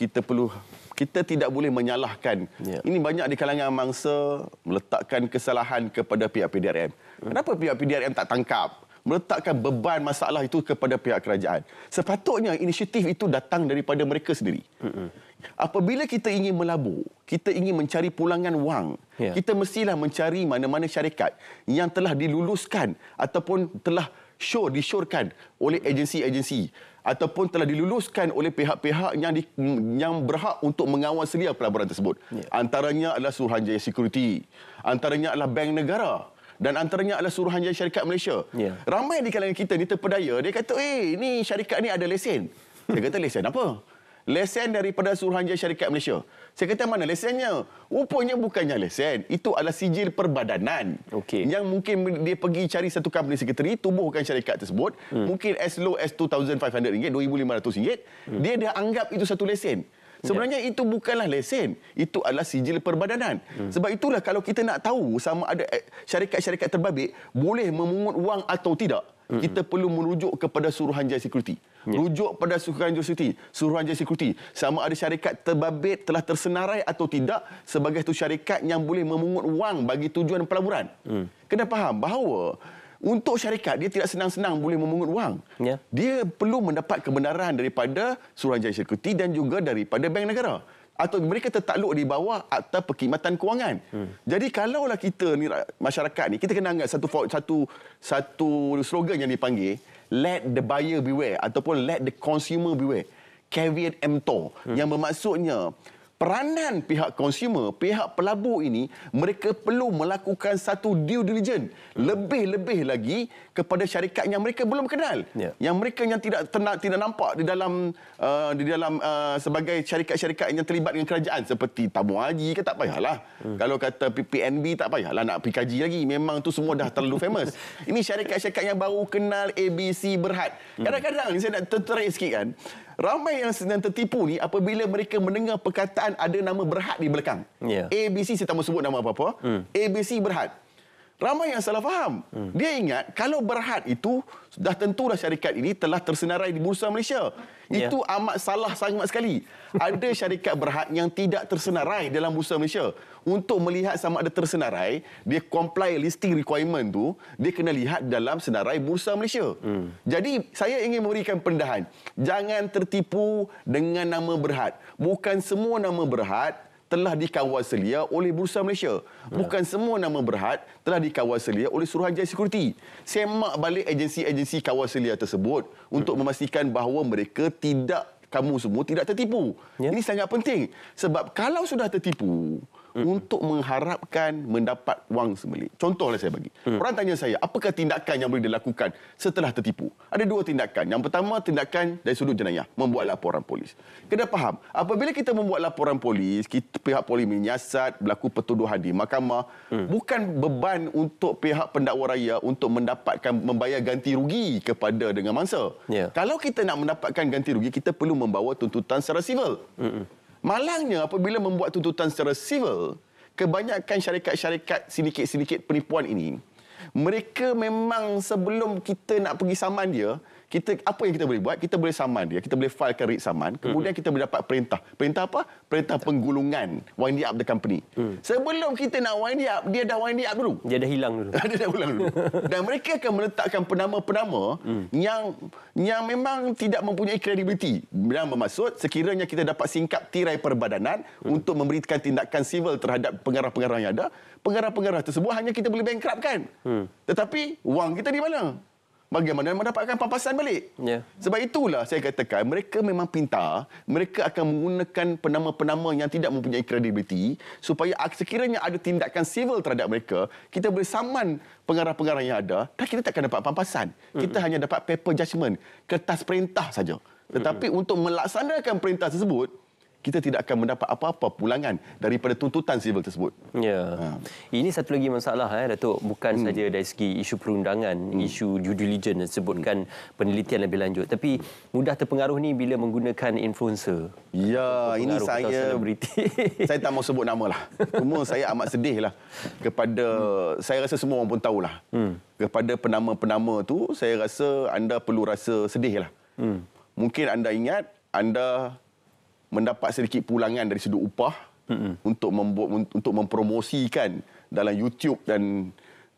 kita perlu kita tidak boleh menyalahkan. Yeah. Ini banyak di kalangan mangsa meletakkan kesalahan kepada pihak PDRM. Hmm. Kenapa pihak PDRM tak tangkap? Meletakkan beban masalah itu kepada pihak kerajaan. Sepatutnya inisiatif itu datang daripada mereka sendiri. Hmm. Apabila kita ingin melabur, kita ingin mencari pulangan wang, yeah. kita mestilah mencari mana-mana syarikat yang telah diluluskan ataupun telah show disyorkan oleh agensi-agensi ataupun telah diluluskan oleh pihak-pihak yang di, yang berhak untuk mengawal selia pelaburan tersebut. Yeah. Antaranya adalah Suruhanjaya Security, antaranya adalah Bank Negara dan antaranya adalah Suruhanjaya Syarikat Malaysia. Yeah. Ramai di kalangan kita ni terpedaya, dia kata, "Eh, ni syarikat ni ada lesen." Dia kata, "Lesen apa?" lesen daripada Suruhanjaya Syarikat Malaysia. Saya kata mana lesennya? Rupanya bukannya lesen. Itu adalah sijil perbadanan. Okay. Yang mungkin dia pergi cari satu company secretary, tubuhkan syarikat tersebut. Hmm. Mungkin as low as RM2,500, RM2,500. Hmm. Dia dah anggap itu satu lesen. Ya. Sebenarnya yeah. itu bukanlah lesen. Itu adalah sijil perbadanan. Hmm. Sebab itulah kalau kita nak tahu sama ada eh, syarikat-syarikat terbabit boleh memungut wang atau tidak, hmm. kita perlu merujuk kepada Suruhanjaya sekuriti. Yeah. Rujuk pada suruhan security, suruhan security. Sama ada syarikat terbabit telah tersenarai atau tidak sebagai tu syarikat yang boleh memungut wang bagi tujuan pelaburan. Hmm. Kena faham bahawa untuk syarikat dia tidak senang-senang boleh memungut wang. Yeah. Dia perlu mendapat kebenaran daripada suruhanjaya security dan juga daripada bank negara atau mereka tertakluk di bawah akta perkhidmatan kewangan. Hmm. Jadi kalaulah kita ni masyarakat ni kita kena anggap satu satu satu slogan yang dipanggil let the buyer beware ataupun let the consumer beware caveat emptor hmm. yang bermaksudnya peranan pihak konsumer, pihak pelabur ini, mereka perlu melakukan satu due diligence. Lebih-lebih lagi kepada syarikat yang mereka belum kenal. Ya. Yang mereka yang tidak tenang, tidak nampak di dalam uh, di dalam uh, sebagai syarikat-syarikat yang terlibat dengan kerajaan. Seperti tamu haji ke tak payahlah. Hmm. Kalau kata PNB tak payahlah nak kaji lagi. Memang tu semua dah terlalu famous. Ini syarikat-syarikat yang baru kenal ABC Berhad. Hmm. Kadang-kadang saya nak terterik sikit kan. Ramai yang sedang tertipu ni apabila mereka mendengar perkataan ada nama berhad di belakang. Yeah. ABC saya tak mahu sebut nama apa-apa. Mm. ABC berhad. Ramai yang salah faham. Hmm. Dia ingat kalau berhad itu dah tentulah syarikat ini telah tersenarai di Bursa Malaysia. Yeah. Itu amat salah sangat sekali. ada syarikat berhad yang tidak tersenarai dalam Bursa Malaysia. Untuk melihat sama ada tersenarai, dia comply listing requirement tu, dia kena lihat dalam senarai Bursa Malaysia. Hmm. Jadi saya ingin memberikan pendahan. Jangan tertipu dengan nama berhad. Bukan semua nama berhad telah dikawal selia oleh Bursa Malaysia. Ya. Bukan yeah. semua nama berhad telah dikawal selia oleh Suruhanjaya Sekuriti. Semak balik agensi-agensi kawal selia tersebut untuk hmm. memastikan bahawa mereka tidak kamu semua tidak tertipu. Yeah. Ini sangat penting sebab kalau sudah tertipu, hmm. untuk mengharapkan mendapat wang sebalik. Contohlah saya bagi. Hmm. Orang tanya saya, apakah tindakan yang boleh dilakukan setelah tertipu? Ada dua tindakan. Yang pertama, tindakan dari sudut jenayah. Membuat laporan polis. Kena faham, apabila kita membuat laporan polis, kita, pihak polis menyiasat, berlaku pertuduhan di mahkamah, hmm. bukan beban untuk pihak pendakwa raya untuk mendapatkan, membayar ganti rugi kepada dengan mangsa. Yeah. Kalau kita nak mendapatkan ganti rugi, kita perlu membawa tuntutan secara sivil. Hmm. Malangnya apabila membuat tuntutan secara civil, kebanyakan syarikat-syarikat sindiket-sindiket penipuan ini, mereka memang sebelum kita nak pergi saman dia, kita apa yang kita boleh buat kita boleh saman dia kita boleh filekan writ saman kemudian kita boleh dapat perintah perintah apa perintah penggulungan wind up the company hmm. sebelum kita nak wind up dia dah wind up dulu dia dah hilang dulu dia dah hilang dulu dan mereka akan meletakkan penama-penama hmm. yang yang memang tidak mempunyai kredibiliti yang bermaksud sekiranya kita dapat singkap tirai perbadanan hmm. untuk memberikan tindakan civil terhadap pengarah-pengarah yang ada pengarah-pengarah tersebut hanya kita boleh bankrupt hmm. tetapi wang kita di mana bagaimana mereka mendapatkan pampasan balik. Ya. Sebab itulah saya katakan mereka memang pintar, mereka akan menggunakan penama-penama yang tidak mempunyai kredibiliti supaya sekiranya ada tindakan civil terhadap mereka, kita boleh saman pengarah-pengarah yang ada dan kita takkan dapat pampasan. Kita hmm. hanya dapat paper judgement, kertas perintah saja. Tetapi hmm. untuk melaksanakan perintah tersebut, kita tidak akan mendapat apa-apa pulangan daripada tuntutan sivil tersebut. Ya. Ha. Ini satu lagi masalah eh Datuk, bukan hmm. saja dari segi isu perundangan, hmm. isu due diligence sebutkan hmm. penelitian lebih lanjut, tapi mudah terpengaruh ni bila menggunakan influencer. Ya, ini saya saya tak mau sebut nama lah. Semua saya amat sedih lah kepada hmm. saya rasa semua orang pun tahulah. Hmm. Kepada penama-penama tu, saya rasa anda perlu rasa sedihlah. Hmm. Mungkin anda ingat anda mendapat sedikit pulangan dari sudut upah hmm untuk membuat untuk mempromosikan dalam YouTube dan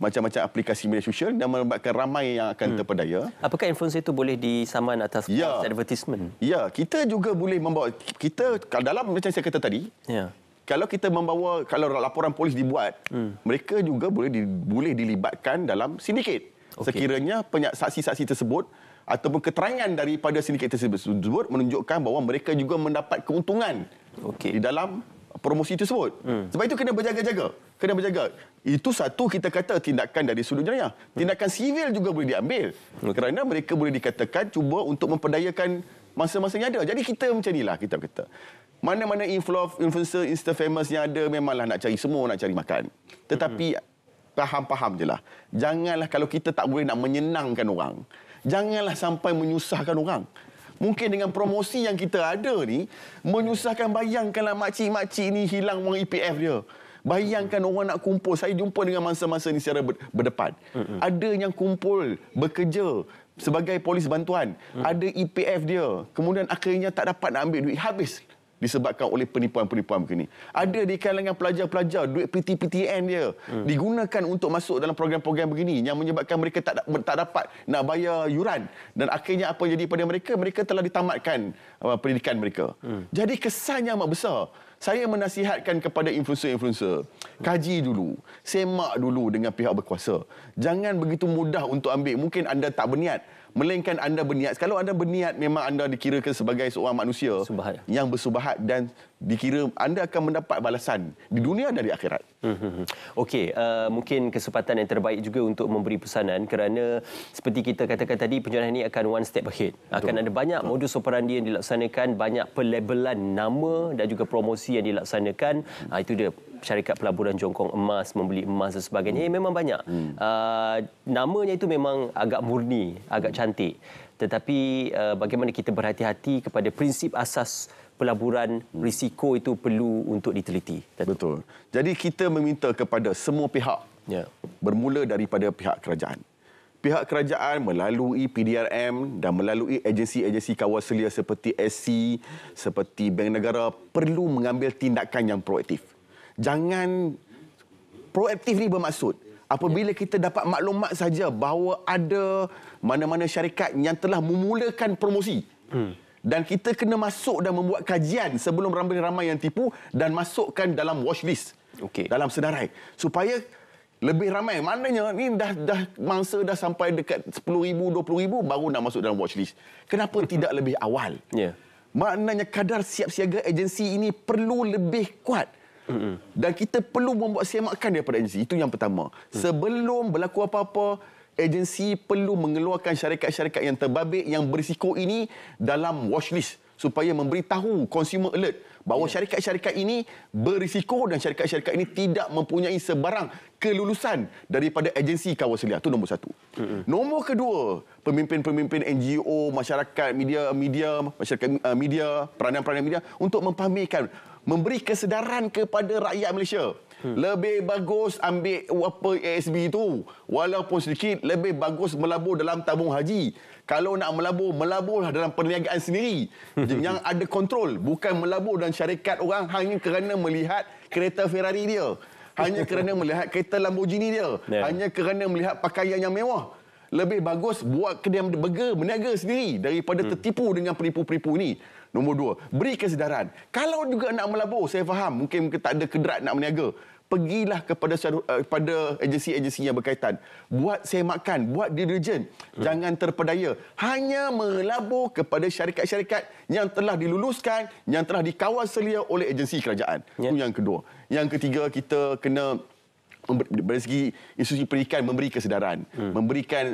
macam-macam aplikasi media sosial dan melibatkan ramai yang akan hmm. terpedaya. Apakah influencer itu boleh disaman atas ya. advertisement? Ya, kita juga boleh membawa kita dalam macam saya kata tadi. Ya. Kalau kita membawa kalau laporan polis dibuat, hmm. mereka juga boleh di, boleh dilibatkan dalam sindiket. Okay. Sekiranya penyaksi- saksi tersebut ataupun keterangan daripada sindiket tersebut menunjukkan bahawa mereka juga mendapat keuntungan okay. di dalam promosi tersebut. Hmm. Sebab itu kena berjaga-jaga. Kena berjaga. Itu satu kita kata tindakan dari sudut jenayah. Hmm. Tindakan sivil juga boleh diambil. Hmm. Kerana mereka boleh dikatakan cuba untuk memperdayakan masa-masa yang ada. Jadi kita macam inilah kita kata. Mana-mana influencer, insta famous yang ada memanglah nak cari semua, nak cari makan. Tetapi hmm. faham-faham je lah. Janganlah kalau kita tak boleh nak menyenangkan orang janganlah sampai menyusahkan orang. Mungkin dengan promosi yang kita ada ni, menyusahkan bayangkanlah makcik-makcik ni hilang wang EPF dia. Bayangkan orang nak kumpul. Saya jumpa dengan mangsa-mangsa ni secara berdepan. Ada yang kumpul, bekerja sebagai polis bantuan. Mm. Ada EPF dia. Kemudian akhirnya tak dapat nak ambil duit. Habis disebabkan oleh penipuan-penipuan begini. Ada di kalangan pelajar-pelajar duit PTPTN dia hmm. digunakan untuk masuk dalam program-program begini yang menyebabkan mereka tak tak dapat nak bayar yuran dan akhirnya apa jadi pada mereka mereka telah ditamatkan uh, pendidikan mereka. Hmm. Jadi kesannya amat besar. Saya menasihatkan kepada influencer-influencer, hmm. kaji dulu, semak dulu dengan pihak berkuasa. Jangan begitu mudah untuk ambil. Mungkin anda tak berniat, melainkan anda berniat kalau anda berniat memang anda dikirakan sebagai seorang manusia Subahat. yang bersubahat dan dikira anda akan mendapat balasan di dunia dan di akhirat. Okey, uh, mungkin kesempatan yang terbaik juga untuk memberi pesanan kerana seperti kita katakan tadi penjualan ini akan one step ahead. Akan ada banyak Betul. modus operandi yang dilaksanakan, banyak pelabelan nama dan juga promosi yang dilaksanakan. Uh, itu dia syarikat pelaburan jongkong emas membeli emas dan sebagainya hmm. memang banyak hmm. uh, namanya itu memang agak murni agak cantik tetapi uh, bagaimana kita berhati-hati kepada prinsip asas pelaburan hmm. risiko itu perlu untuk diteliti betul jadi kita meminta kepada semua pihak ya bermula daripada pihak kerajaan pihak kerajaan melalui PDRM dan melalui agensi-agensi kawal selia seperti SC seperti Bank Negara perlu mengambil tindakan yang proaktif jangan proaktif ni bermaksud apabila kita dapat maklumat saja bahawa ada mana-mana syarikat yang telah memulakan promosi hmm. dan kita kena masuk dan membuat kajian sebelum ramai-ramai yang tipu dan masukkan dalam watchlist okay. dalam senarai supaya lebih ramai maknanya ini dah dah mangsa dah sampai dekat ribu 10000 ribu baru nak masuk dalam watchlist kenapa hmm. tidak lebih awal ya yeah. maknanya kadar siap siaga agensi ini perlu lebih kuat dan kita perlu membuat semakan daripada agensi. Itu yang pertama. Mm. Sebelum berlaku apa-apa, agensi perlu mengeluarkan syarikat-syarikat yang terbabit yang berisiko ini dalam watchlist supaya memberitahu consumer alert bahawa ya. syarikat-syarikat ini berisiko dan syarikat-syarikat ini tidak mempunyai sebarang kelulusan daripada agensi kawal selia. Itu nombor satu. Nombor kedua, pemimpin-pemimpin NGO, masyarakat, media, media, masyarakat, uh, media, peranan-peranan media untuk mempahamikan memberi kesedaran kepada rakyat Malaysia. Hmm. Lebih bagus ambil apa ASB itu walaupun sedikit lebih bagus melabur dalam tabung haji. Kalau nak melabur, melaburlah dalam perniagaan sendiri yang ada kontrol bukan melabur dalam syarikat orang hanya kerana melihat kereta Ferrari dia. Hanya kerana melihat kereta Lamborghini dia. Yeah. Hanya kerana melihat pakaian yang mewah lebih bagus buat kedai burger berniaga sendiri daripada hmm. tertipu dengan penipu-penipu ini. Nombor dua, beri kesedaran. Kalau juga nak melabur, saya faham mungkin, mungkin tak ada kedrat nak berniaga. Pergilah kepada eh, pada agensi-agensi yang berkaitan. Buat semakan, buat diligent. Hmm. Jangan terpedaya. Hanya melabur kepada syarikat-syarikat yang telah diluluskan, yang telah dikawal selia oleh agensi kerajaan. Yeah. Itu ya. yang kedua. Yang ketiga, kita kena dari segi institusi pendidikan memberi kesedaran hmm. memberikan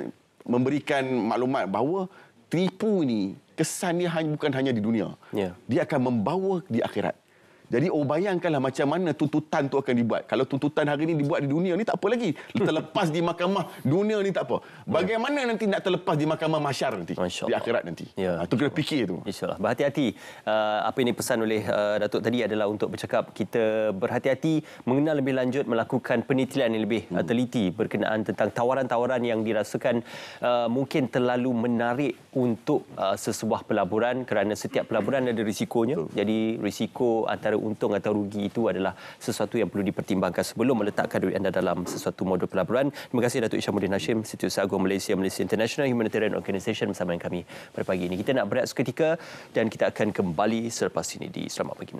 memberikan maklumat bahawa tipu ini kesannya hanya bukan hanya di dunia yeah. dia akan membawa di akhirat jadi oh bayangkanlah macam mana tuntutan tu akan dibuat. Kalau tuntutan hari ini dibuat di dunia ni tak apa lagi. Terlepas di mahkamah dunia ni tak apa. Bagaimana ya. nanti nak terlepas di mahkamah mahsyar nanti? Di akhirat nanti. Ya. Ha, tu kena fikir tu. Allah. Berhati-hati. Uh, apa ini pesan oleh uh, Datuk tadi adalah untuk bercakap kita berhati-hati mengenal lebih lanjut melakukan penelitian yang lebih uh, hmm. teliti berkenaan tentang tawaran-tawaran yang dirasakan uh, mungkin terlalu menarik untuk uh, sesebuah pelaburan kerana setiap pelaburan ada risikonya. Jadi risiko antara antara untung atau rugi itu adalah sesuatu yang perlu dipertimbangkan sebelum meletakkan duit anda dalam sesuatu modul pelaburan. Terima kasih Datuk Ishamuddin Hashim, Situ Sagu Malaysia, Malaysia International Humanitarian Organisation bersama kami pada pagi ini. Kita nak berehat seketika dan kita akan kembali selepas ini di Selamat Pagi.